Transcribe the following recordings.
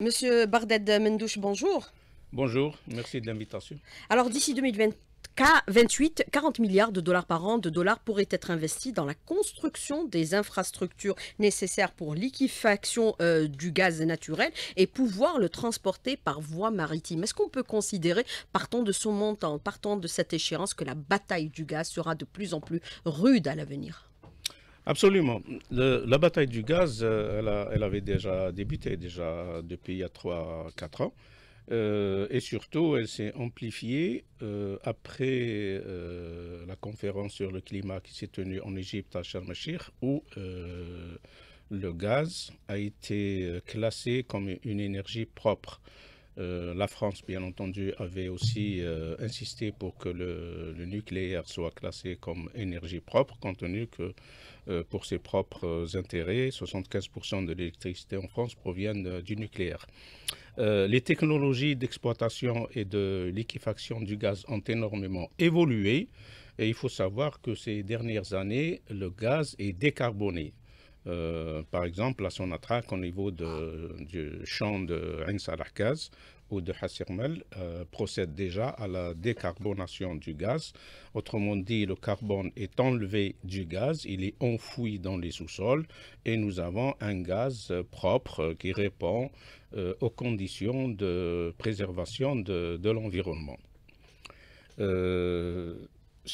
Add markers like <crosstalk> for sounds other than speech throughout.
Monsieur bardet Mendouche, bonjour. Bonjour, merci de l'invitation. Alors d'ici 2028, 40 milliards de dollars par an de dollars pourraient être investis dans la construction des infrastructures nécessaires pour l'équifaction euh, du gaz naturel et pouvoir le transporter par voie maritime. Est-ce qu'on peut considérer, partant de ce montant, partant de cette échéance, que la bataille du gaz sera de plus en plus rude à l'avenir Absolument. la bataille du gaz, euh, elle, avait déjà débuté déjà depuis il y a 3-4 ans. Euh, et surtout, elle s'est amplifiée euh, après la conférence sur le climat qui s'est tenue en Égypte à Sharm où le gaz a été classé comme une énergie propre. Euh, la France, bien entendu, avait aussi euh, insisté pour que le, nucléaire soit classé comme énergie propre, compte tenu que euh, pour ses propres intérêts, 75% de l'électricité en France proviennent du nucléaire. les technologies d'exploitation et de liquéfaction du gaz ont énormément évolué et il faut savoir que ces dernières années, le gaz est décarboné. Euh, par exemple, à son au niveau de, du champ de Ains ou de Hasirmel euh, procède déjà à la décarbonation du gaz. Autrement dit, le carbone est enlevé du gaz, il est enfoui dans les sous-sols et nous avons un gaz propre qui répond euh, aux conditions de préservation de, de l'environnement.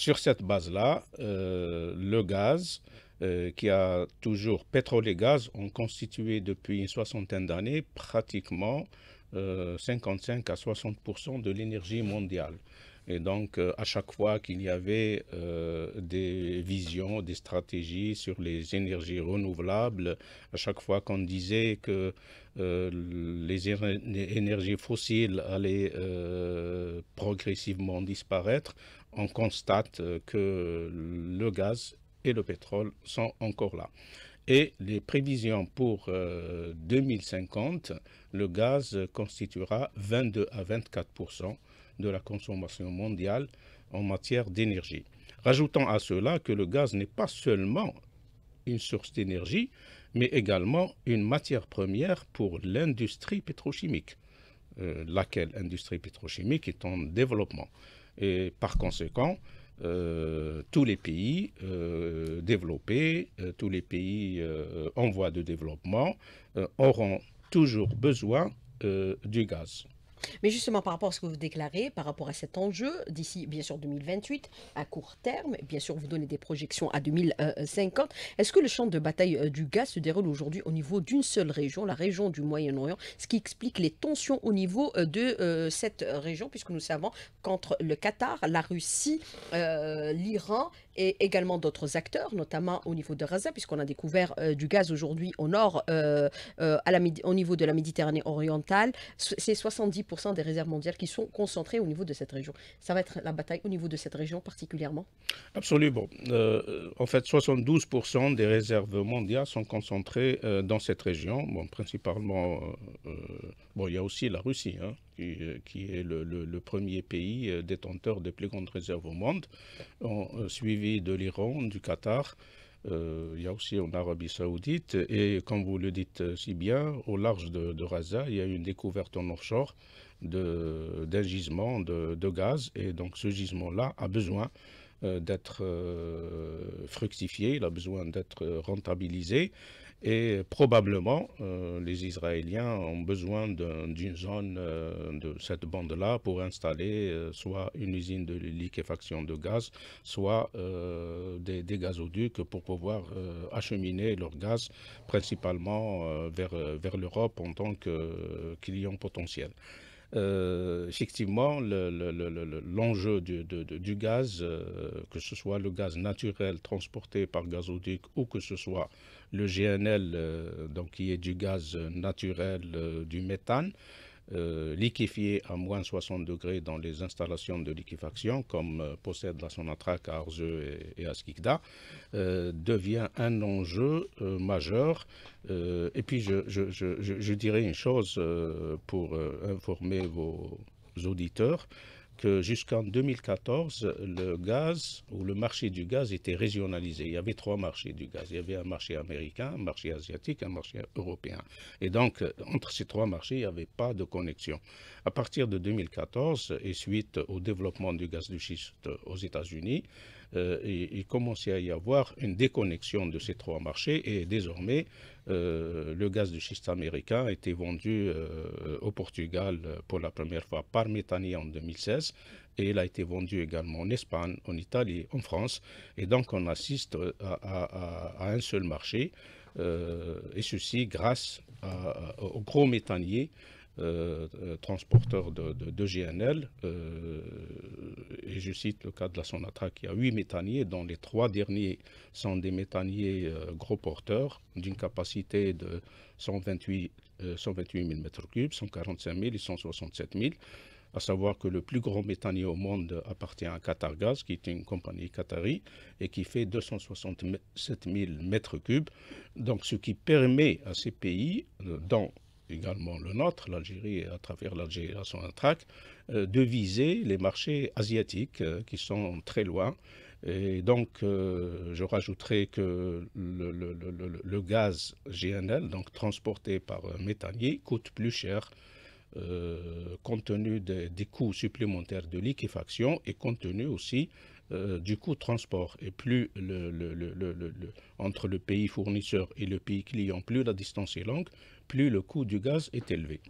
sur cette base-là, le gaz euh, qui a toujours pétrole et gaz, ont constitué depuis une soixantaine d'années pratiquement 55 euh, à 60 de l'énergie mondiale. Et donc, euh, à chaque fois qu'il y avait des visions, des stratégies sur les énergies renouvelables, à chaque fois qu'on disait que les énergies fossiles allaient progressivement disparaître, on constate que le gaz et le pétrole sont encore là. Et les prévisions pour 2050, euh, le gaz constituera 22 à 24 de la consommation mondiale en matière d'énergie. Rajoutons à cela que le gaz n'est pas seulement une source d'énergie, mais également une matière première pour l'industrie pétrochimique, euh, laquelle industrie pétrochimique est en développement. Et par conséquent, euh, tous les pays euh, développés, euh, tous les pays en voie de développement auront toujours besoin du gaz. Mais justement, par rapport à ce que vous déclarez, par rapport à cet enjeu, d'ici bien sûr 2028, à court terme, bien sûr vous donnez des projections à 2050, est-ce que le champ de bataille euh, du gaz se déroule aujourd'hui au niveau d'une seule région, la région du Moyen-Orient, ce qui explique les tensions au niveau euh, de euh, cette région, puisque nous savons qu'entre le Qatar, la Russie, l'Iran et également d'autres acteurs, notamment au niveau de Gaza, puisqu'on a découvert du gaz aujourd'hui au nord, au niveau de la Méditerranée orientale, c'est 70 des réserves mondiales qui sont concentrées au niveau de cette région. Ça va être la bataille au niveau de cette région particulièrement Absolument. Euh, en fait, 72% des réserves mondiales sont concentrées euh, dans cette région. principalement, euh, bon, il y a aussi la Russie, hein, qui, est le, premier pays détenteur des plus grandes réserves au monde, suivi de l'Iran, du Qatar, euh, il y a aussi en Arabie Saoudite et comme vous le dites euh, si bien, au large de, Raza, il y a une découverte en offshore d'un gisement de, gaz et donc ce gisement-là a besoin euh, d'être fructifié, il a besoin d'être rentabilisé et probablement, euh, les Israéliens ont besoin d'une zone euh, de cette bande-là pour installer euh, soit une usine de liquéfaction de gaz, soit des, gazoducs pour pouvoir acheminer leur gaz principalement vers, l'Europe en tant que client potentiel. effectivement, l'enjeu du, gaz, que ce soit le gaz naturel transporté par gazoduc ou que ce soit le GNL, euh, donc qui est du gaz naturel, euh, du méthane, euh, liquéfié à moins 60 degrés dans les installations de liquéfaction, comme possède la Sonatrach à Arzeux et, à Skikda, devient un enjeu majeur. et puis, je, je, dirais une chose pour informer vos auditeurs que jusqu'en 2014, le gaz ou le marché du gaz était régionalisé. Il y avait trois marchés du gaz. Il y avait un marché américain, un marché asiatique, un marché européen. Et donc, euh, entre ces trois marchés, il n'y avait pas de connexion. À partir de 2014 et suite au développement du gaz du schiste aux États-Unis, il euh, commençait à y avoir une déconnexion de ces trois marchés et désormais euh, le gaz de schiste américain a été vendu euh, au Portugal pour la première fois par Métanier en 2016 et il a été vendu également en Espagne, en Italie, en France. Et donc on assiste à, un seul marché et ceci grâce au gros méthanier euh, euh, transporteurs de, GNL. Euh, et je cite le cas de la Sonatra qui a huit méthaniers, dont les trois derniers sont des méthaniers gros porteurs d'une capacité de 128, 128 000 m3, 145 000 et 167 000 à savoir que le plus grand méthanier au monde appartient à Qatargas, qui est une compagnie qatari, et qui fait 267 000 m3, Donc, ce qui permet à ces pays, dans également le nôtre, l'Algérie, à travers l'Algérie à son intrac, euh, de viser les marchés asiatiques euh, qui sont très loin. Et donc, euh, je rajouterai que le, gaz GNL, donc transporté par méthanier, coûte plus cher compte tenu des coûts supplémentaires de liquéfaction et compte tenu aussi du coût transport. Et plus le, entre le pays fournisseur et le pays client, plus la distance est longue, plus le coût du gaz est élevé.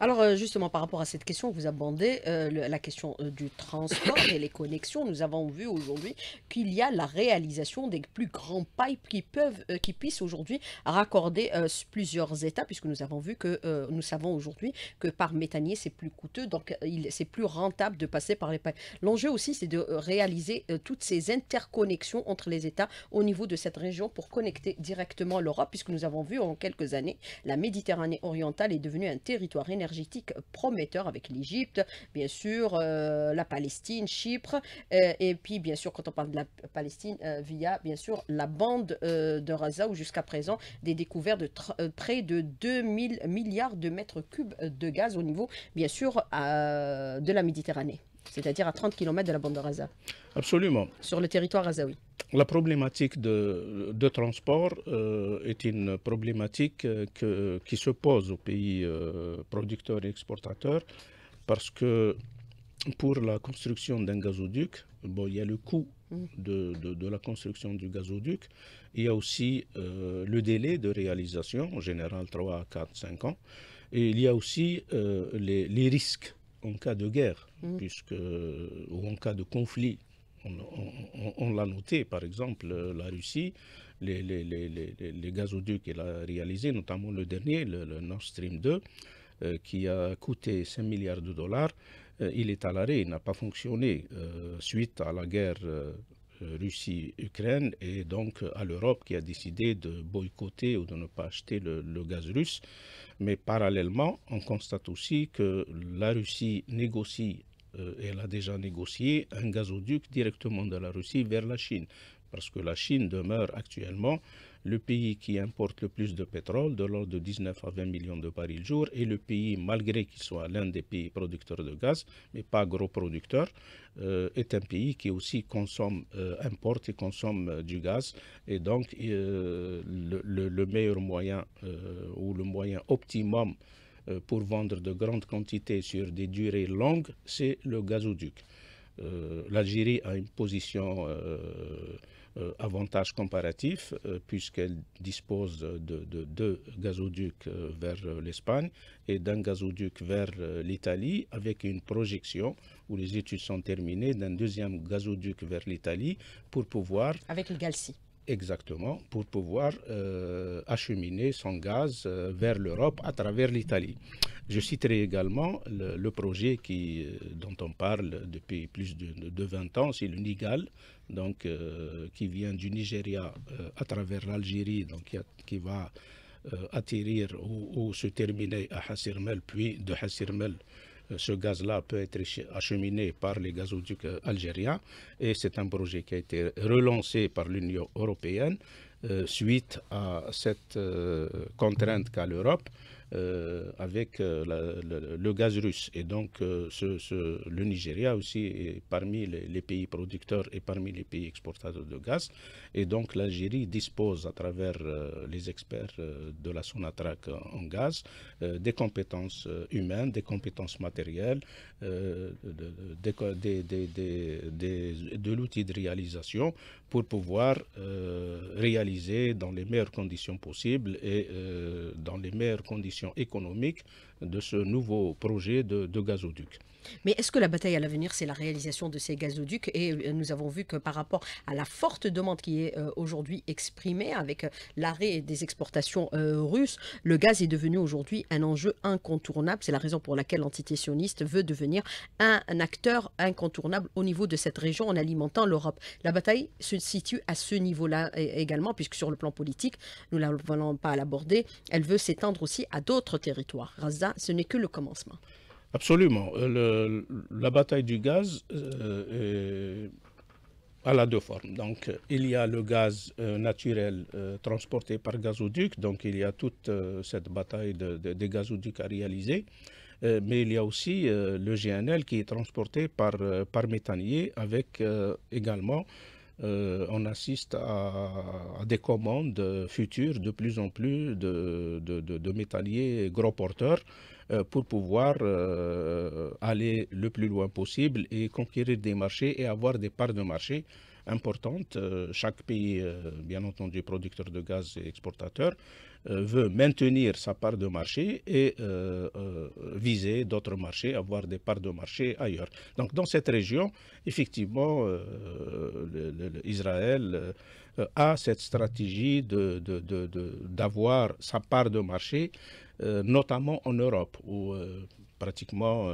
Alors euh, justement, par rapport à cette question, vous abordez euh, la question euh, du transport et les connexions. Nous avons vu aujourd'hui qu'il y a la réalisation des plus grands pipes qui peuvent, qui puissent aujourd'hui raccorder plusieurs États, puisque nous avons vu que nous savons aujourd'hui que par méthanier c'est plus coûteux, donc c'est plus rentable de passer par les pipes. L'enjeu aussi, c'est de réaliser toutes ces interconnexions entre les États au niveau de cette région pour connecter directement l'Europe, puisque nous avons vu en quelques années la Méditerranée orientale est devenue un territoire énergétique prometteur avec l'Égypte, bien sûr, euh, la Palestine, Chypre, euh, et puis bien sûr, quand on parle de la Palestine, euh, via bien sûr la bande de Raza où jusqu'à présent, des découvertes de près de 2000 milliards de mètres cubes de gaz au niveau, bien sûr, de la Méditerranée c'est-à-dire à 30 km de la bande de Raza Absolument. Sur le territoire razaoui La problématique de, transport euh, est une problématique euh, qui se pose aux pays euh, producteurs et exportateurs parce que pour la construction d'un gazoduc, bon, il y a le coût mm. de, la construction du gazoduc. Il y a aussi le délai de réalisation, en général 3, 4, 5 ans. Et il y a aussi les risques en cas de guerre, mm. puisque, ou en cas de conflit. On, l'a noté, par exemple, euh, la Russie, les, les, les, les gazoducs qu'elle a réalisés, notamment le dernier, le, Nord Stream 2, euh, qui a coûté 5 milliards de dollars, euh, il est à l'arrêt, il n'a pas fonctionné suite à la guerre Russie-Ukraine et donc euh, à l'Europe qui a décidé de boycotter ou de ne pas acheter le, gaz russe. Mais parallèlement, on constate aussi que la Russie négocie, euh, elle a déjà négocié un gazoduc directement de la Russie vers la Chine, parce que la Chine demeure actuellement le pays qui importe le plus de pétrole, de l'ordre de 19 à 20 millions de barils jour, et le pays, malgré qu'il soit l'un des pays producteurs de gaz, mais pas gros producteur, euh, est un pays qui aussi consomme, euh, importe et consomme euh, du gaz. Et donc, le, meilleur moyen ou le moyen optimum pour vendre de grandes quantités sur des durées longues, c'est le gazoduc. L'Algérie a une position euh, avantage comparatif euh, puisqu'elle dispose de, deux gazoducs euh, vers l'Espagne et d'un gazoduc vers l'Italie avec une projection où les études sont terminées d'un deuxième gazoduc vers l'Italie pour pouvoir... Avec le Galsi. Exactement, pour pouvoir acheminer son gaz vers l'Europe à travers l'Italie. Je citerai également le, projet euh, dont on parle depuis plus de, 20 ans, c'est le NIGAL, donc, euh, qui vient du Nigeria euh, à travers l'Algérie, qui, va atterrir ou, se terminer à Hassirmel, puis de Hassirmel ce gaz-là peut être acheminé par les gazoducs algériens et c'est un projet qui a été relancé par l'Union européenne suite à cette contrainte qu'a l'Europe euh, avec euh, le, gaz russe. Et donc, euh, ce, le Nigeria aussi est parmi les, pays producteurs et parmi les pays exportateurs de gaz. Et donc, l'Algérie dispose, à travers les experts de la Sonatrach en gaz, des compétences humaines, des compétences matérielles, de, de l'outil de réalisation pour pouvoir réaliser dans les meilleures conditions possibles et dans les meilleures conditions économique de ce nouveau projet de, gazoduc. Mais est-ce que la bataille à l'avenir, c'est la réalisation de ces gazoducs Et euh, nous avons vu que par rapport à la forte demande qui est euh, aujourd'hui exprimée avec euh, l'arrêt des exportations russes, le gaz est devenu aujourd'hui un enjeu incontournable. C'est la raison pour laquelle l'entité sioniste veut devenir un, acteur incontournable au niveau de cette région en alimentant l'Europe. La bataille se situe à ce niveau-là également, puisque sur le plan politique, nous ne voulons pas l'aborder, elle veut s'étendre aussi à d'autres territoires. Raza Hein, ce n'est que le commencement. Absolument. Euh, la bataille du gaz euh, est, a deux formes. Donc, il y a le gaz euh, naturel euh, transporté par gazoduc. Donc, il y a toute cette bataille des gazoducs à réaliser. mais il y a aussi le GNL qui est transporté par, par méthanier avec également euh, on assiste à, des commandes futures de plus en plus de, métalliers gros porteurs euh, pour pouvoir euh, aller le plus loin possible et conquérir des marchés et avoir des parts de marché importantes. chaque pays, bien entendu, producteur de gaz et exportateur, euh, veut maintenir sa part de marché et euh, euh, viser d'autres marchés, avoir des parts de marché ailleurs. Donc dans cette région, effectivement, Israël a cette stratégie d'avoir de, de, sa part de marché, notamment en Europe, où pratiquement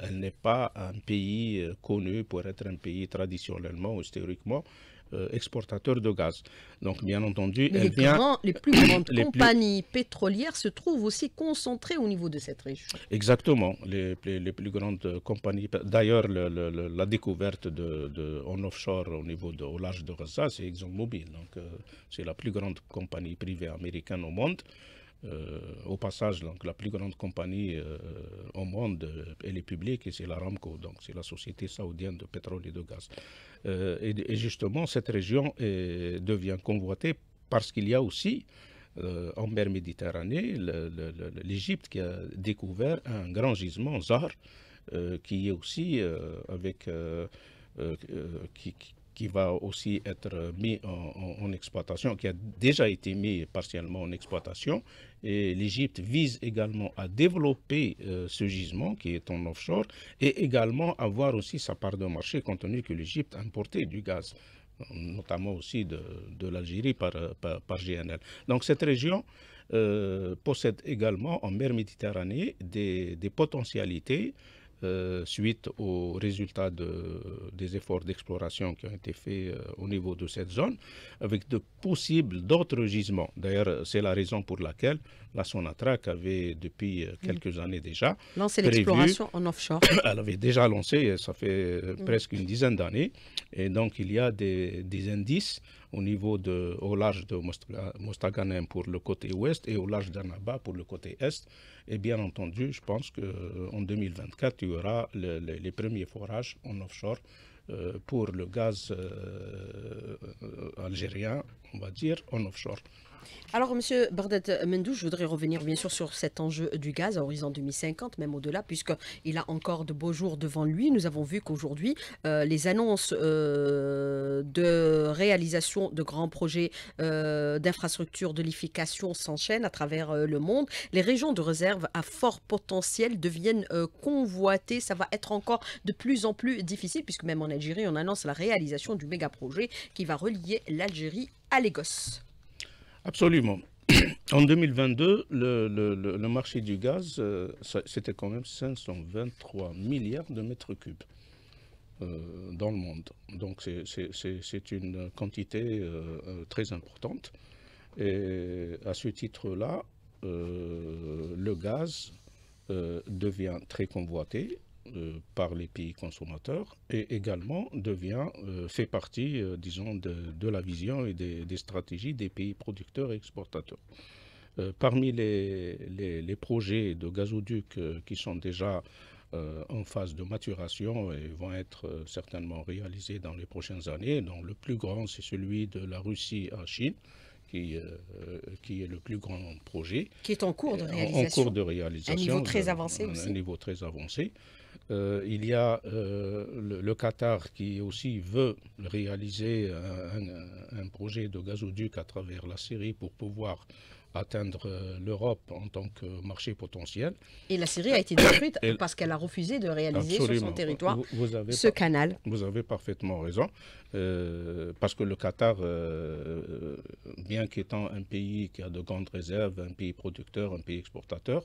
elle n'est pas un pays connu pour être un pays traditionnellement ou historiquement euh, exportateurs de gaz. Donc, bien entendu, Mais elle les, plus grandes <coughs> compagnies pétrolières se trouvent aussi concentrées au niveau de cette région. Exactement, les, plus grandes compagnies. D'ailleurs, la découverte de, en offshore au niveau de, au large de Gaza, c'est ExxonMobil. Donc, euh, c'est la plus grande compagnie privée américaine au monde. Euh, au passage, donc, la plus grande compagnie euh, au monde, euh, elle est publique et c'est l'Aramco, donc c'est la société saoudienne de pétrole et de gaz. Et, justement, cette région devient convoitée parce qu'il y a aussi en mer Méditerranée, l'Égypte qui a découvert un grand gisement, Zar, qui est aussi avec qui, qui, va aussi être mis en, exploitation, qui a déjà été mis partiellement en exploitation et l'Égypte vise également à développer euh, ce gisement qui est en offshore et également avoir aussi sa part de marché compte tenu que l'Égypte a importé du gaz notamment aussi de, l'Algérie par, euh, par, GNL. Donc cette région euh, possède également en mer Méditerranée des, des potentialités euh, suite aux résultats de, des efforts d'exploration qui ont été faits euh, au niveau de cette zone, avec de possibles d'autres gisements. D'ailleurs, c'est la raison pour laquelle la Sonatrach avait, depuis euh, quelques années déjà, lancé l'exploration en offshore. <coughs> Elle avait déjà lancé, ça fait presque une dizaine d'années, et donc il y a des, des indices au niveau de, au large de Mostaganem pour le côté ouest et au large d'Anaba pour le côté est. Et bien entendu, je pense qu'en euh, 2024, il y aura les premiers forages en offshore euh, pour le gaz euh, algérien, on va dire, en offshore. Alors, Monsieur Bardet Mendou, je voudrais revenir bien sûr sur cet enjeu du gaz à horizon 2050, même au-delà, puisqu'il a encore de beaux jours devant lui. Nous avons vu qu'aujourd'hui, euh, les annonces euh, de réalisation de grands projets euh, d'infrastructures de l'ification s'enchaînent à travers le monde. Les régions de réserve à fort potentiel deviennent convoitées. Ça va être encore de plus en plus difficile, puisque même en Algérie, on annonce la réalisation du méga projet qui va relier l'Algérie à Lagos. Absolument. <clears throat> En 2022, le, marché du gaz, euh, c'était quand même 523 milliards de mètres cubes euh, dans le monde. Donc c'est une quantité euh, très importante. Et à ce titre-là, le gaz devient très convoité euh, par les pays consommateurs et également devient, euh, fait partie, euh, disons, de, la vision et des, stratégies des pays producteurs et exportateurs. parmi les, les, projets de gazoducs qui sont déjà en phase de maturation et vont être certainement réalisés dans les prochaines années, dont le plus grand, c'est celui de la Russie à Chine, qui, qui, est le plus grand projet. Qui est en cours de réalisation. En, cours de réalisation. Un niveau très avancé aussi. Un niveau très avancé. Euh, il y a euh, le, Qatar qui aussi veut réaliser un, projet de gazoduc à travers la Syrie pour pouvoir atteindre euh, l'Europe en tant que marché potentiel. Et la Syrie a été détruite <coughs> parce qu'elle a refusé de réaliser sur son territoire ce canal. Vous avez parfaitement raison, parce que le Qatar, bien qu'étant un pays qui a de grandes réserves, un pays producteur, un pays exportateur,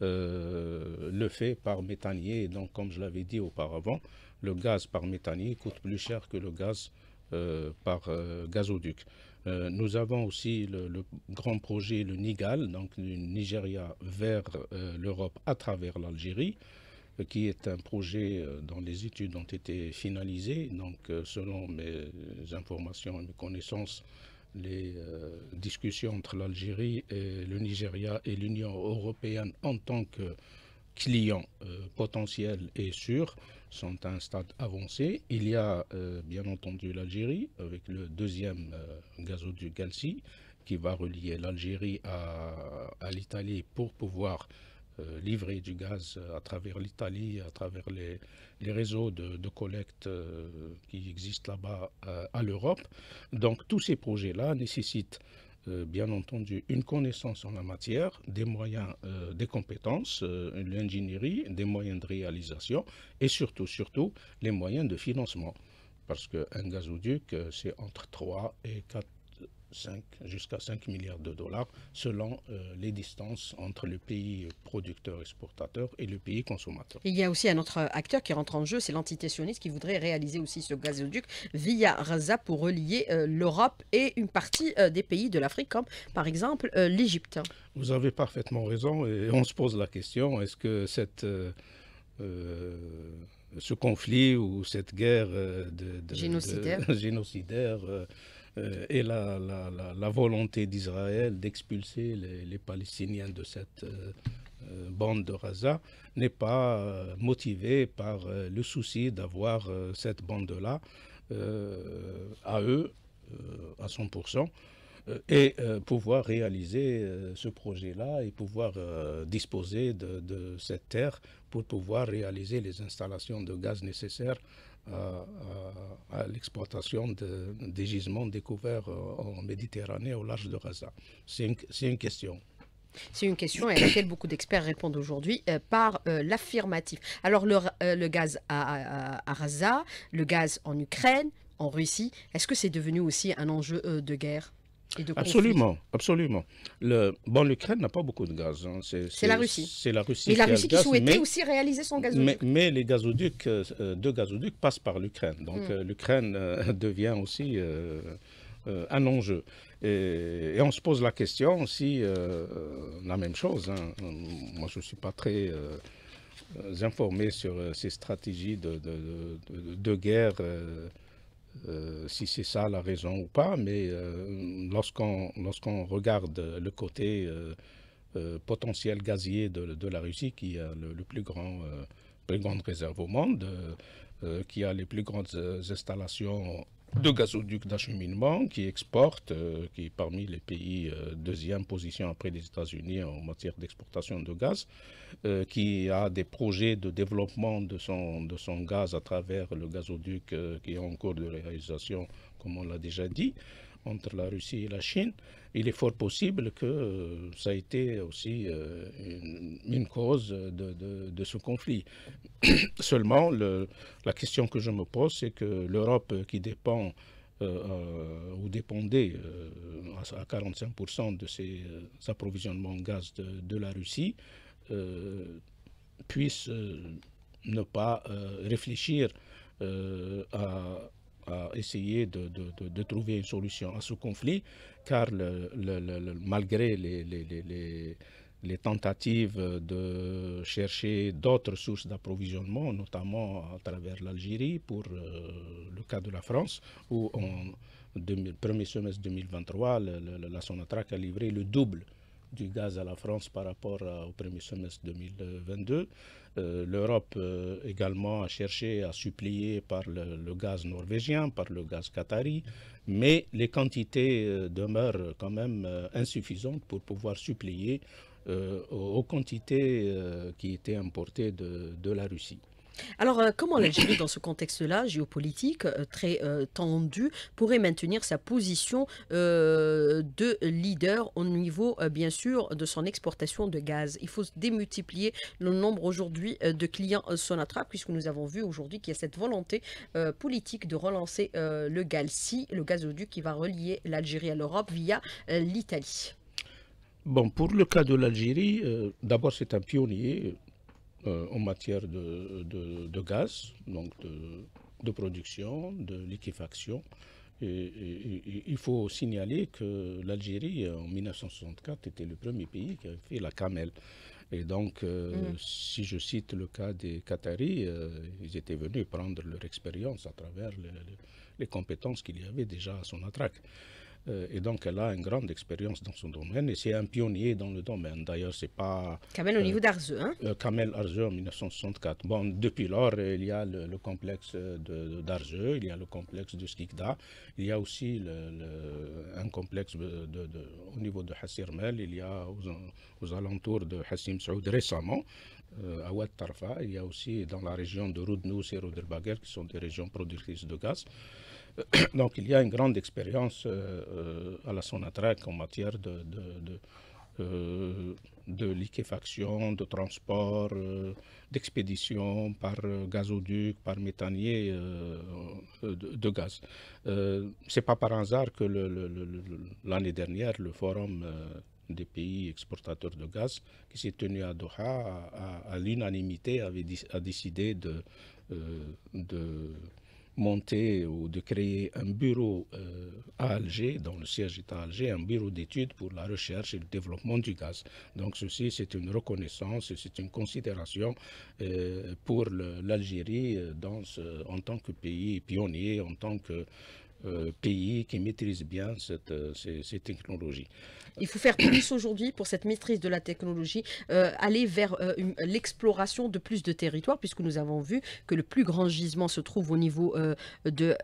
euh, le fait par méthanier. donc, comme je l'avais dit auparavant, le gaz par méthanier coûte plus cher que le gaz euh, par euh, gazoduc. nous avons aussi le, grand projet, le NIGAL, donc du Nigeria vers l'Europe à travers l'Algérie, qui est un projet dont les études ont été finalisées. Donc, selon mes informations et mes connaissances, les euh, discussions entre l'Algérie et le Nigeria et l'Union européenne en tant que client potentiels euh, potentiel et sûr sont à un stade avancé. Il y a euh, bien entendu l'Algérie avec le deuxième gazoduc Galsi qui va relier l'Algérie à l'Italie pour pouvoir euh, livrer du gaz euh, à travers l'Italie, à travers les, les réseaux de, collecte euh, qui existent là-bas à, l'Europe. Donc tous ces projets-là nécessitent bien entendu une connaissance en la matière, des moyens, des compétences, l'ingénierie, des moyens de réalisation et surtout, surtout, les moyens de financement. Parce qu'un gazoduc, c'est entre 3 et 4 jusqu'à 5 milliards de dollars selon euh, les distances entre le pays producteur-exportateur et le pays consommateur. Il y a aussi un autre acteur qui rentre en jeu, c'est l'entité sioniste qui voudrait réaliser aussi ce gazoduc via Raza pour relier euh, l'Europe et une partie euh, des pays de l'Afrique comme par exemple l'Égypte. Vous avez parfaitement raison et on se pose la question, est-ce que cette... ce conflit ou cette guerre de, génocidaire, de, <laughs> génocidaire euh, et la, volonté d'Israël d'expulser les, Palestiniens de cette euh, euh, bande de Gaza n'est pas motivée par le souci d'avoir cette bande-là à eux à 100% et pouvoir réaliser ce projet-là et pouvoir disposer de, cette terre pour pouvoir réaliser les installations de gaz nécessaires euh, euh, à l'exploitation de, des gisements découverts euh, en Méditerranée au large de Gaza. C'est une, question. C'est une question à laquelle beaucoup d'experts répondent aujourd'hui par l'affirmatif. Alors le, le gaz à, à, le gaz en Ukraine, en Russie, est-ce que c'est devenu aussi un enjeu de guerre absolument, absolument. Le, bon, l'Ukraine n'a pas beaucoup de gaz. Hein. C'est la Russie. C'est la Russie. Et la Russie qui souhaitait aussi réaliser son gazoduc. Mais, les gazoducs, euh, euh, deux gazoducs passent par l'Ukraine. Donc hmm. euh, l'Ukraine <laughs> devient aussi un enjeu. Et, on se pose la question aussi, la même chose. Hein. Moi, je ne suis pas très informé sur ces stratégies de, de, de, de guerre euh, si c'est ça la raison ou pas, mais euh, lorsqu'on regarde le côté euh, potentiel gazier de, la Russie, qui a le, plus grand, plus grande réserve au monde, qui a les plus grandes installations de gazoduc d'acheminement qui exporte, euh, qui est parmi les pays euh, deuxième position après les États-Unis en matière d'exportation de gaz, euh, qui a des projets de développement de son, de son gaz à travers le gazoduc qui est en cours de réalisation, comme on l'a déjà dit entre la Russie et la Chine, il est fort possible que euh, ça ait été aussi euh, une, cause de, ce conflit. <coughs> Seulement, le, la question que je me pose, c'est que l'Europe qui dépend euh, ou dépendait à 45% de ses approvisionnements en gaz de, la Russie, puisse ne pas réfléchir à à essayer de, de, de, trouver une solution à ce conflit, car malgré les, les, tentatives de chercher d'autres sources d'approvisionnement, notamment à travers l'Algérie, pour euh, le cas de la France, où en 2000, premier semestre 2023, la Sonatrach a livré le double du gaz à la France par rapport au premier semestre 2022. Euh, L'Europe euh, également a cherché à supplier par le, gaz norvégien, par le gaz qatari, mais les quantités euh, demeurent quand même insuffisantes pour pouvoir supplier aux, quantités qui étaient importées de la Russie. Alors, euh, comment l'Algérie, dans ce contexte-là, géopolitique euh, très euh, tendu, pourrait maintenir sa position de leader au niveau, bien sûr, de son exportation de gaz Il faut démultiplier le nombre aujourd'hui de clients Sonatra, puisque nous avons vu aujourd'hui qu'il y a cette volonté politique de relancer le GALSI, le gazoduc qui va relier l'Algérie à l'Europe via l'Italie. Bon, pour le cas de l'Algérie, d'abord, c'est un pionnier euh, en matière de, de, gaz, donc de, de production, de liquéfaction. Et, il faut signaler que l'Algérie, en 1964, était le premier pays qui a fait la camel. Et donc, euh, mm. si je cite le cas des Qataris, euh, ils étaient venus prendre leur expérience à travers les, compétences qu'il y avait déjà à son attraque. Euh, et donc, elle a une grande expérience dans son domaine et c'est un pionnier dans le domaine. D'ailleurs, c'est pas... Kamel au euh, niveau d'Arzeux, hein euh, Kamel Arzeux en 1964. Bon, depuis lors, il y a le, complexe d'Arzeux, il y a le complexe de Skikda, il y a aussi un complexe au niveau de Hasirmel, il y a aux, alentours de Hassim Saoud récemment, à Ouad Tarfa, il y a aussi dans la région de Roudnous et Roderbagher, qui sont des régions productrices de gaz. <coughs> Donc il y a une grande expérience euh, euh, à la Sonatrach en matière de, de, euh, liquéfaction, de transport, d'expédition par gazoduc, par méthanier de, gaz. Ce n'est pas par hasard que l'année dernière, le forum des pays exportateurs de gaz qui s'est tenu à Doha à, l'unanimité avait a décidé de monter ou de créer un bureau euh, à Alger, dans le siège est à Alger, un bureau d'études pour la recherche et le développement du gaz. Donc ceci, c'est une reconnaissance, c'est une considération euh, pour l'Algérie euh, en tant que pays pionnier, en tant que euh, pays qui maîtrisent bien cette, euh, ces, technologies. Il faut faire plus aujourd'hui pour cette maîtrise de la technologie, euh, aller vers l'exploration de plus de territoires, puisque nous avons vu que le plus grand gisement se trouve au niveau de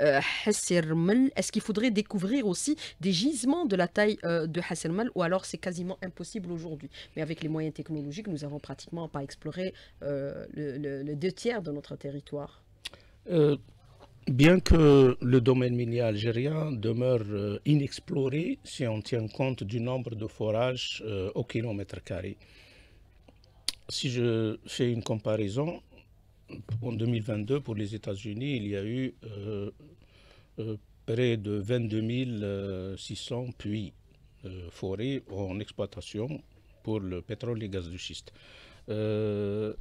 Hasselmal. Est-ce qu'il faudrait découvrir aussi des gisements de la taille de mal ou alors c'est quasiment impossible aujourd'hui Mais avec les moyens technologiques, nous avons pratiquement pas exploré le, le deux tiers de notre territoire. Euh, Bien que le domaine minier algérien demeure euh, inexploré si on tient compte du nombre de forages euh, au kilomètre carré. Si je fais une comparaison, en 2022, pour les États-Unis, il y a eu euh, près de 22 600 puits forés en exploitation pour le pétrole et le gaz de schiste un euh,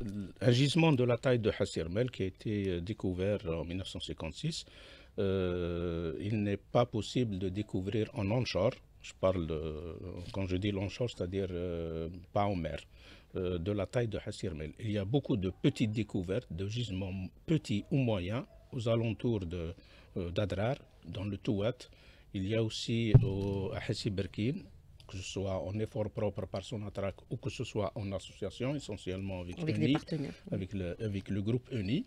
gisement de la taille de Hassirmel qui a été euh, découvert en 1956. Euh, il n'est pas possible de découvrir en onshore, je parle, quand je dis onshore, c'est-à-dire pas en mer, de la taille de Hassirmel. Il y a beaucoup de petites découvertes de gisements petits ou moyens aux alentours d'Adrar, dans le Touat. Il y a aussi à Hassiberkine, que ce soit en effort propre par son ou que ce soit en association, essentiellement avec, avec Avec, le, avec le groupe UNI.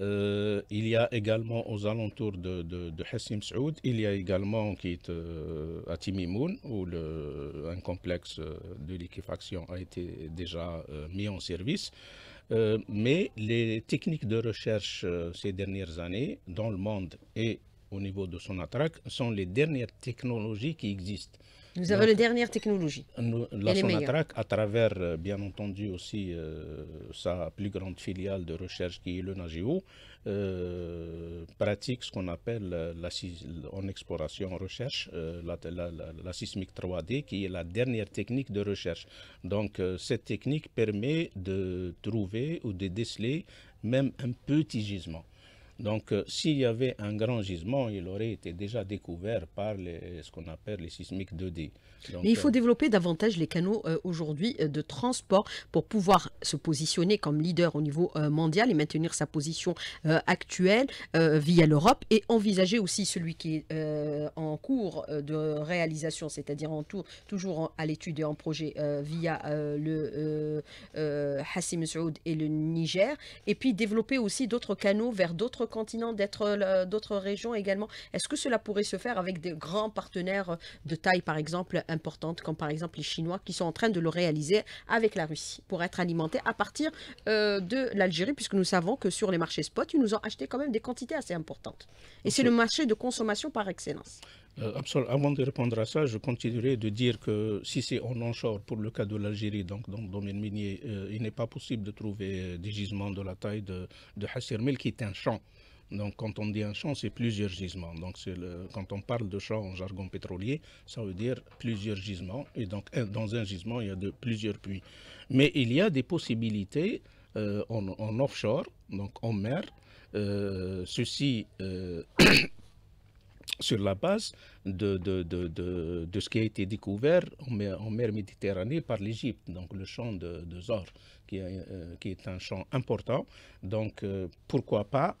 Euh, il y a également aux alentours de, de, Hassim Saoud, il y a également qui est euh, à Timimoun, où le, un complexe euh, de liquéfaction a été déjà mis en service. mais les techniques de recherche ces dernières années, dans le monde et au niveau de son sont les dernières technologies qui existent. Nous avons les dernières technologies. la Sonatrac, à travers, euh, bien entendu, aussi euh, sa plus grande filiale de recherche qui est le NAGIO, euh, pratique ce qu'on appelle la, en exploration en recherche, la, la, la, la, sismique 3D, qui est la dernière technique de recherche. Donc, cette technique permet de trouver ou de déceler même un petit gisement. Donc, euh, s'il y avait un grand gisement, il aurait été déjà découvert par ce qu'on appelle les sismiques 2D. Mais il faut euh, développer davantage les canaux euh, aujourd'hui de transport pour pouvoir se positionner comme leader au niveau mondial et maintenir sa position actuelle via l'Europe et envisager aussi celui qui est en cours de réalisation, c'est-à-dire toujours à l'étude et en projet via le Hassim Saoud et le Niger, et puis développer aussi d'autres canaux vers d'autres continent, d'être euh, d'autres régions également. Est-ce que cela pourrait se faire avec des grands partenaires de taille, par exemple, importante, comme par exemple les Chinois, qui sont en train de le réaliser avec la Russie pour être alimentés à partir euh, de l'Algérie, puisque nous savons que sur les marchés spot, ils nous ont acheté quand même des quantités assez importantes. Et c'est le marché de consommation par excellence. Euh, Absolument. Avant de répondre à ça, je continuerai de dire que si c'est en onshore, pour le cas de l'Algérie, donc dans le domaine minier, il n'est pas possible de trouver des gisements de la taille de, de Hassirmel, qui est un champ. Donc, quand on dit un champ, c'est plusieurs gisements. Donc, le, quand on parle de champ en jargon pétrolier, ça veut dire plusieurs gisements. Et donc, dans un gisement, il y a de, plusieurs puits. Mais il y a des possibilités euh, en, offshore, donc en mer. Euh, ceci euh, <coughs> sur la base de de, de, de, ce qui a été découvert en mer, en mer Méditerranée par l'Égypte, donc le champ de, Zor, qui, qui est un champ important. Donc, pourquoi pas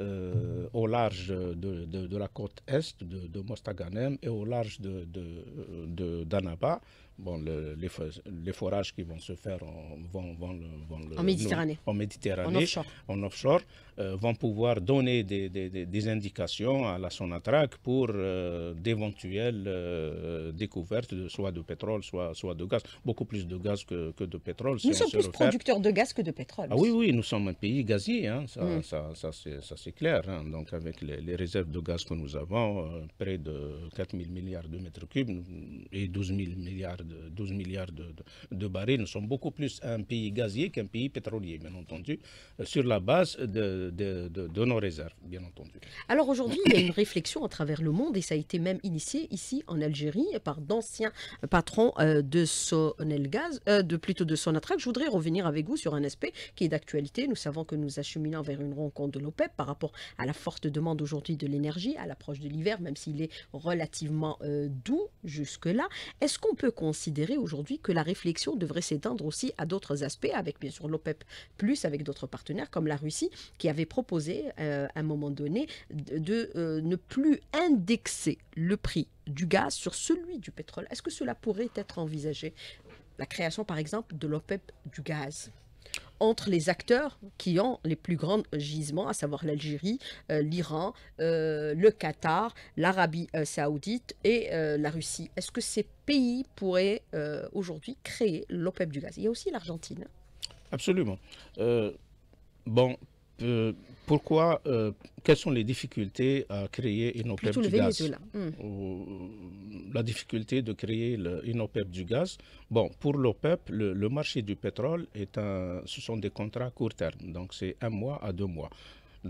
euh, au large de, de, la côte est de, Mostaganem et au large de d'Anaba. Bon, les, les, forages qui vont se faire en, vont, le, en Méditerranée. en Méditerranée, En offshore euh, vont pouvoir donner des, des, des, indications à la Sonatrac pour euh, d'éventuelles euh, découvertes, soit de pétrole, soit, soit de gaz. Beaucoup plus de gaz que, que de pétrole. Nous sommes plus producteurs de gaz que de pétrole. Ah oui, oui, nous sommes un pays gazier, hein. ça, mm. ça, ça c'est clair. Hein. donc avec les, réserves de gaz que nous avons, près de 4 000 milliards de mètres cubes et 12 milliards de, 12 milliards de, de, de barils, nous sommes beaucoup plus un pays gazier qu'un pays pétrolier, bien entendu, sur la base de de, nos réserves, bien entendu. Alors aujourd'hui, il y a une réflexion à travers le monde et ça a été même initié ici en Algérie par d'anciens patrons euh, de Sonelgaz, euh, de, plutôt de Sonatrach. Je voudrais revenir avec vous sur un aspect qui est d'actualité. Nous savons que nous acheminons vers une rencontre de l'OPEP par rapport à la forte demande aujourd'hui de l'énergie à l'approche de l'hiver, même s'il est relativement euh, doux jusque-là. Est-ce qu'on peut considérer aujourd'hui que la réflexion devrait s'étendre aussi à d'autres aspects, avec bien sûr l'OPEP, avec d'autres partenaires comme la Russie, qui avait proposé euh, à un moment donné de euh, ne plus indexer le prix du gaz sur celui du pétrole. Est-ce que cela pourrait être envisagé La création, par exemple, de l'OPEP e du gaz entre les acteurs qui ont les plus grands gisements, à savoir l'Algérie, euh, l'Iran, le Qatar, l'Arabie saoudite et la Russie. Est-ce que ces pays pourraient aujourd'hui créer l'OPEP e du gaz Il y a aussi l'Argentine. Absolument. bon, euh, pourquoi, euh, quelles sont les difficultés à créer une OPEP du gaz hmm. La difficulté de créer une OPEP du gaz. Bon, pour l'OPEP, le, marché du pétrole, est un, ce sont des contrats court terme, donc c'est un mois à deux mois.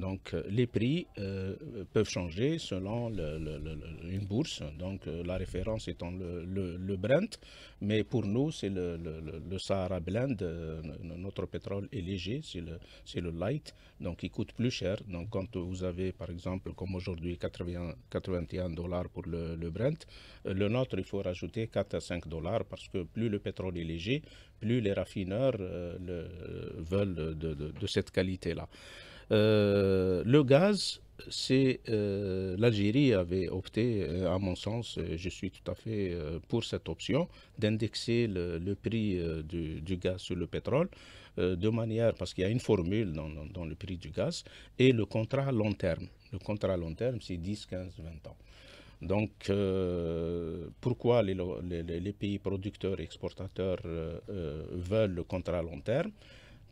Donc euh, les prix euh, peuvent changer selon une bourse, donc euh, la référence étant le, Brent, mais pour nous c'est le, Sahara Blend, notre pétrole est léger, c'est le, light, donc il coûte plus cher. Donc quand vous avez par exemple comme aujourd'hui 81 dollars pour le, Brent, le nôtre il faut rajouter 4 à 5 dollars parce que plus le pétrole est léger, plus les raffineurs veulent de cette qualité-là. Euh, le gaz, c'est euh, l'Algérie avait opté, euh, à mon sens, je suis tout à fait pour cette option, d'indexer le, prix du, gaz sur le pétrole de manière, parce qu'il y a une formule dans, le prix du gaz, et le contrat long terme. Le contrat long terme, c'est 10, 15, 20 ans. Donc, pourquoi les, les, pays producteurs et exportateurs veulent le contrat long terme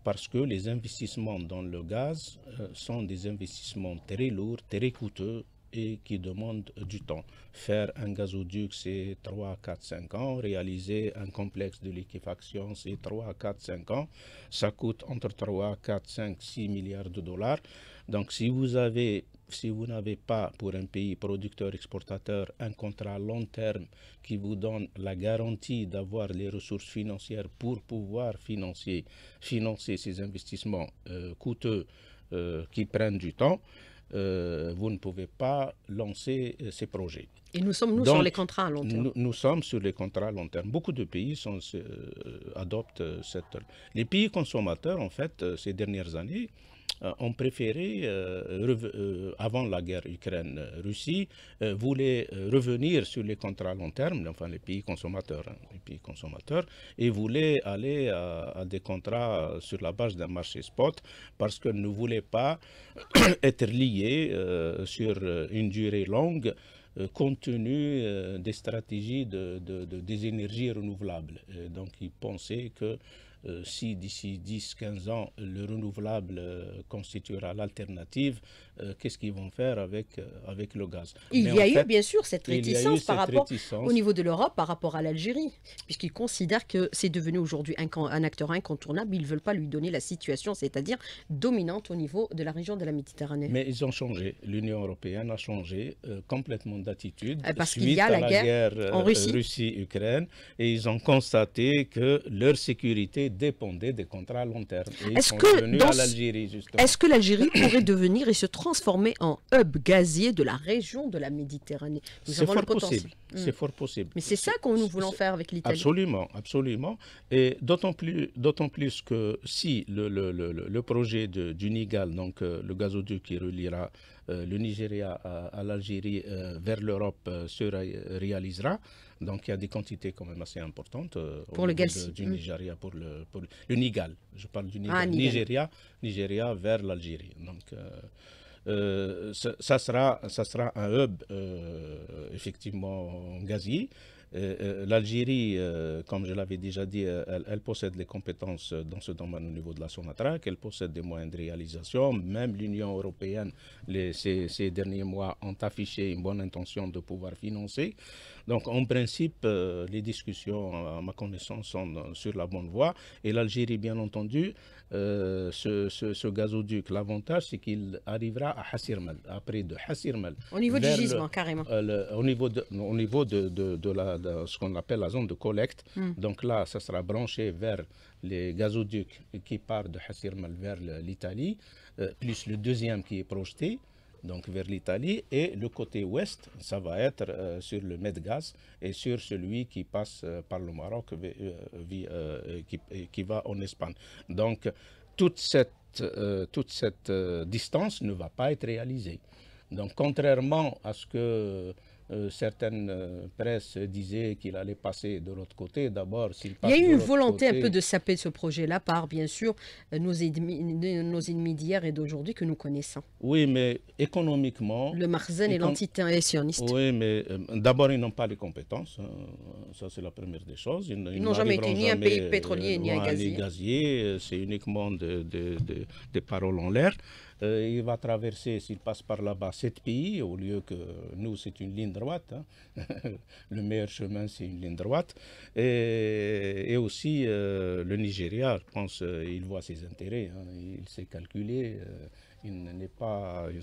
parce que les investissements dans le gaz euh, sont des investissements très lourds, très coûteux et qui demandent du temps. Faire un gazoduc, c'est 3, 4, 5 ans. Réaliser un complexe de liquéfaction, c'est 3, 4, 5 ans. Ça coûte entre 3, 4, 5, 6 milliards de dollars. Donc, si vous avez si vous n'avez pas pour un pays producteur-exportateur un contrat long terme qui vous donne la garantie d'avoir les ressources financières pour pouvoir financer, financer ces investissements euh, coûteux euh, qui prennent du temps, euh, vous ne pouvez pas lancer ces projets. Et nous sommes, nous, sur les contrats à long terme. Nous, sommes sur les contrats à long terme. Beaucoup de pays sont, adoptent cette... Les pays consommateurs, en fait, ces dernières années, euh, ont préféré, euh, euh, avant la guerre Ukraine-Russie, voulait voulaient revenir sur les contrats à long terme, enfin les pays consommateurs, hein, les pays consommateurs, et voulaient aller à, des contrats sur la base d'un marché spot parce qu'ils ne voulaient pas <clears throat> être liés sur une durée longue compte tenu des stratégies de, de, des énergies renouvelables. donc, ils pensaient que euh, si d'ici 10-15 ans, le renouvelable euh, constituera l'alternative, euh, qu'est-ce qu'ils vont faire avec, euh, avec le gaz. Il y a eu, bien sûr, cette réticence, par rapport, au niveau de l'Europe par rapport à l'Algérie, puisqu'ils considèrent que c'est devenu aujourd'hui un, acteur incontournable. Ils ne veulent pas lui donner la situation, c'est-à-dire dominante au niveau de la région de la Méditerranée. Mais ils ont changé. L'Union européenne a changé euh, complètement d'attitude suite ah, y a à la, guerre, en Russie-Ukraine. et ils ont constaté que leur sécurité dépendait des contrats à long terme. Est-ce que l'Algérie, Est-ce que l'Algérie pourrait devenir et se transformer transformé en hub gazier de la région de la Méditerranée. C'est fort possible. Hmm. C'est fort possible. Mais c'est ça qu'on nous voulons faire avec l'Italie. Absolument, absolument. Et d'autant plus, d'autant plus que si le, le, le, projet du Nigal, donc euh, le gazoduc qui reliera euh, le Nigeria à, l'Algérie euh, vers l'Europe se réalisera, donc il y a des quantités quand même assez importantes pour le gaz du hmm. Nigeria, pour le, pour le Nigal. Je parle du ah, Nigeria, Nigeria vers l'Algérie. Donc euh, ça, sera, ça sera un hub, euh, effectivement, gazier. Euh, L'Algérie, comme je l'avais déjà dit, elle, possède les compétences dans ce domaine au niveau de la sonatra, qu'elle possède des moyens de réalisation, même l'Union européenne, ces, ces, derniers mois, ont affiché une bonne intention de pouvoir financer. Donc, en principe, les discussions, à ma connaissance, sont sur la bonne voie. Et l'Algérie, bien entendu, euh, ce, gazoduc. L'avantage, c'est qu'il arrivera à Hasirmel, après de Hasirmel, Au niveau du gisement, carrément. Euh, au niveau de, au niveau de, la, ce qu'on appelle la zone de collecte. Hmm. Donc là, ça sera branché vers les gazoducs qui partent de Hasirmel vers l'Italie, euh, plus le deuxième qui est projeté donc vers l'Italie, et le côté ouest, ça va être euh, sur le Medgas et sur celui qui passe euh, par le Maroc, euh, qui, qui, va en Espagne. Donc toute cette, toute cette distance ne va pas être réalisée. Donc contrairement à ce que euh, certaines euh, presses disaient qu'il allait passer de l'autre côté. D'abord, s'il Il y a eu une volonté un peu de saper ce projet-là par, bien sûr, euh, nos ennemis, nos d'hier et d'aujourd'hui que nous connaissons. Oui, mais économiquement... Le Marzen et l'entité sioniste. Oui, mais d'abord, ils n'ont pas les compétences. Hein. ça, c'est la première des choses. Ils, n'ont jamais été ni un pays pétrolier ni un gazier. C'est uniquement des paroles en l'air. Euh, il va traverser, s'il passe par là-bas, sept pays, au lieu que nous, c'est une ligne droite. Hein. <laughs> le meilleur chemin, c'est une ligne droite. Et, aussi, euh, le Nigeria, je pense, euh, il voit ses intérêts, hein. il s'est calculé. ils ne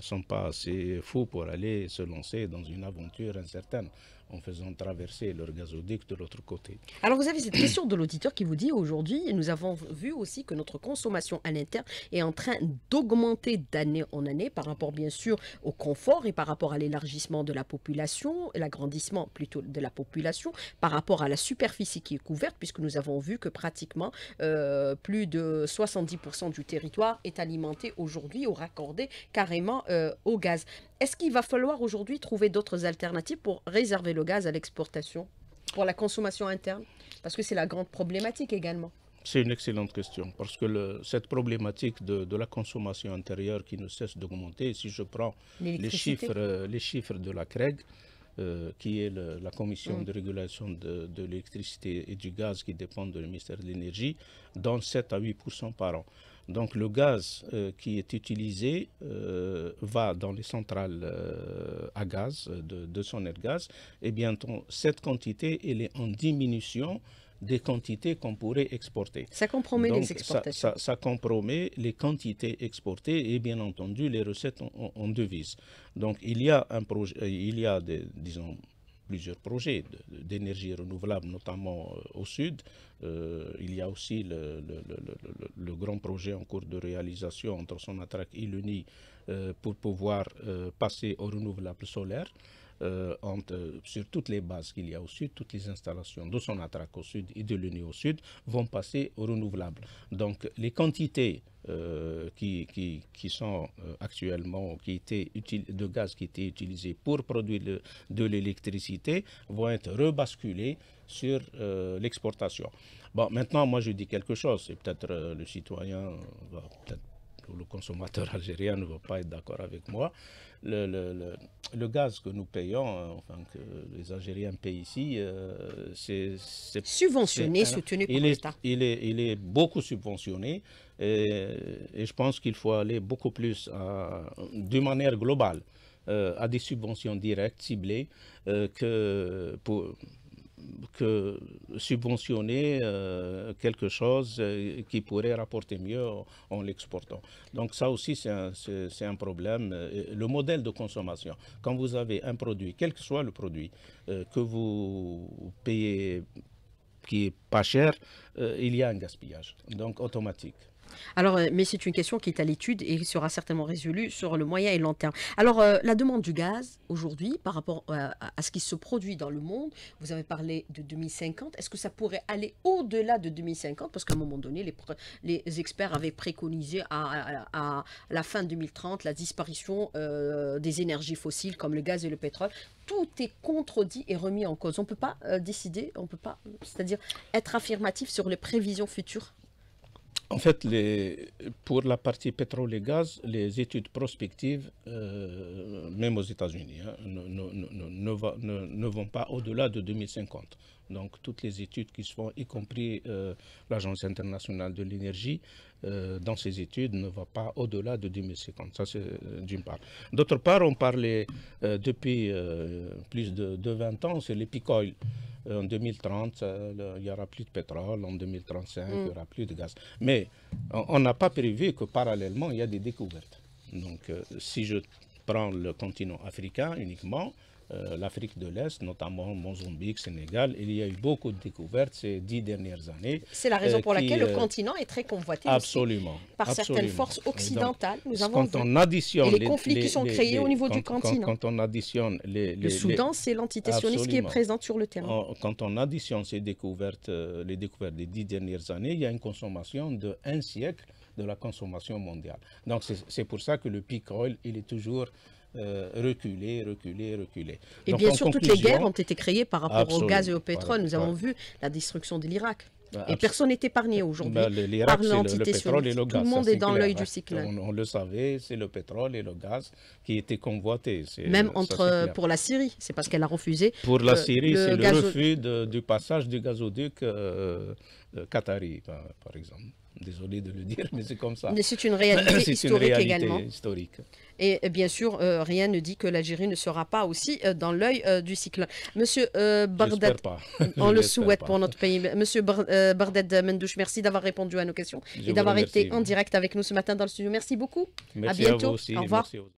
sont pas assez fous pour aller se lancer dans une aventure incertaine en faisant traverser leur gazoduc de l'autre côté. Alors vous avez cette question de l'auditeur qui vous dit aujourd'hui, nous avons vu aussi que notre consommation à l'interne est en train d'augmenter d'année en année par rapport bien sûr au confort et par rapport à l'élargissement de la population, l'agrandissement plutôt de la population, par rapport à la superficie qui est couverte puisque nous avons vu que pratiquement euh, plus de 70% du territoire est alimenté aujourd'hui ou raccordé carrément euh, au gaz. Est-ce qu'il va falloir aujourd'hui trouver d'autres alternatives pour réserver le gaz à l'exportation, pour la consommation interne Parce que c'est la grande problématique également. C'est une excellente question, parce que cette problématique de, la consommation intérieure qui ne cesse d'augmenter, si je prends les chiffres, euh, les chiffres de la CREG, euh, qui est la commission mm. de régulation de, l'électricité et du gaz qui dépendent du ministère de l'énergie, dans 7 à 8 par an. Donc le gaz euh, qui est utilisé euh, va dans les centrales euh, à gaz, de, son son gaz, et bien cette quantité elle est en diminution des quantités qu'on pourrait exporter. Ça compromet les exportations. Ça, compromet les quantités exportées et bien entendu les recettes en, devises. devise. Donc il y a un projet, il y a des, disons, plusieurs projets d'énergie renouvelable, notamment euh, au sud. Euh, il y a aussi le, grand projet en cours de réalisation entre Sonatrach et l'UNI euh, pour pouvoir passer au renouvelable solaire. Euh, entre, euh, sur toutes les bases qu'il y a au sud, toutes les installations de son au sud et de l'Union au sud vont passer au renouvelables. Donc les quantités euh, qui, qui, sont actuellement qui étaient de gaz qui étaient utilisés pour produire de l'électricité vont être rebasculées sur l'exportation. Bon, maintenant, moi, je dis quelque chose, et peut-être le citoyen va peut-être le consommateur <laughs> algérien ne va pas être d'accord avec moi. Le, gaz que nous payons, euh, enfin que les Algériens payent ici, euh, c'est subventionné, soutenu par l'État. Il est, beaucoup subventionné et, je pense qu'il faut aller beaucoup plus d'une manière globale euh, à des subventions directes ciblées que pour que subventionner euh, quelque chose euh, qui pourrait rapporter mieux en l'exportant. Donc ça aussi, c'est un, un, problème. Euh, le modèle de consommation, quand vous avez un produit, quel que soit le produit, que vous payez qui est pas cher, il y a un gaspillage, donc automatique. Alors, euh, mais c'est une question qui est à l'étude et sera certainement résolue sur le moyen et long terme. Alors, euh, la demande du gaz aujourd'hui par rapport euh, à ce qui se produit dans le monde, vous avez parlé de 2050. Est-ce que ça pourrait aller au-delà de 2050 Parce qu'à un moment donné, les, les experts avaient préconisé à, la fin 2030 la disparition des énergies fossiles comme le gaz et le pétrole. Tout est contredit et remis en cause. On ne peut pas décider, on ne peut pas, c'est-à-dire être affirmatif sur les prévisions futures. En fait, les, pour la partie pétrole et gaz, les études prospectives, euh, même aux États-Unis, hein, ne, vont pas au-delà de 2050. Donc, toutes les études qui se font, y compris euh, l'Agence internationale de l'énergie, euh, dans ses études ne va pas au-delà de 2050. Ça, c'est euh, d'une part. D'autre part, on parlait euh, depuis plus de, 20 ans, c'est les En 2030, il n'y aura plus de pétrole. En 2035, il n'y mm. aura plus de gaz. Mais on n'a pas prévu que parallèlement, il y a des découvertes. Donc, si je prends le continent africain uniquement, euh, l'Afrique de l'Est, notamment Mozambique, Sénégal. Il y a eu beaucoup de découvertes ces dix dernières années. C'est la raison euh, pour laquelle le euh, continent est très convoité absolument, par certaines forces occidentales. nous avons quand on additionne les, conflits qui sont créés au niveau du continent. Quand, on additionne le Soudan, c'est l'entité sioniste qui est présente sur le terrain. quand on additionne ces découvertes, les découvertes des dix dernières années, il y a une consommation de un siècle de la consommation mondiale. Donc c'est pour ça que le pic il est toujours euh, reculer, reculer, reculer. Et bien sûr, toutes les guerres ont été créées par rapport au gaz et au pétrole. Nous avons vu la destruction de l'Irak. et personne n'est épargné aujourd'hui bah, par l'entité le, pétrole et le gaz, Tout le monde est dans l'œil du hein. cyclone. On, le savait, c'est le pétrole et le gaz qui étaient convoités. Même entre, pour la Syrie, c'est parce qu'elle a refusé. Pour la euh, Syrie, c'est le, refus du passage du gazoduc euh, qatari, par exemple. Désolé de le dire, mais c'est comme ça. Mais C'est une réalité <coughs> historique également. Et euh, bien sûr, euh, rien ne dit que l'Algérie ne sera pas aussi euh, dans l'œil du cyclone. Monsieur Bardet, on <laughs> le souhaite pour notre pays. Monsieur Bardet Mendouche, merci d'avoir répondu à nos questions et d'avoir été en direct avec nous ce matin dans le studio. Merci beaucoup. Merci à bientôt. Au revoir.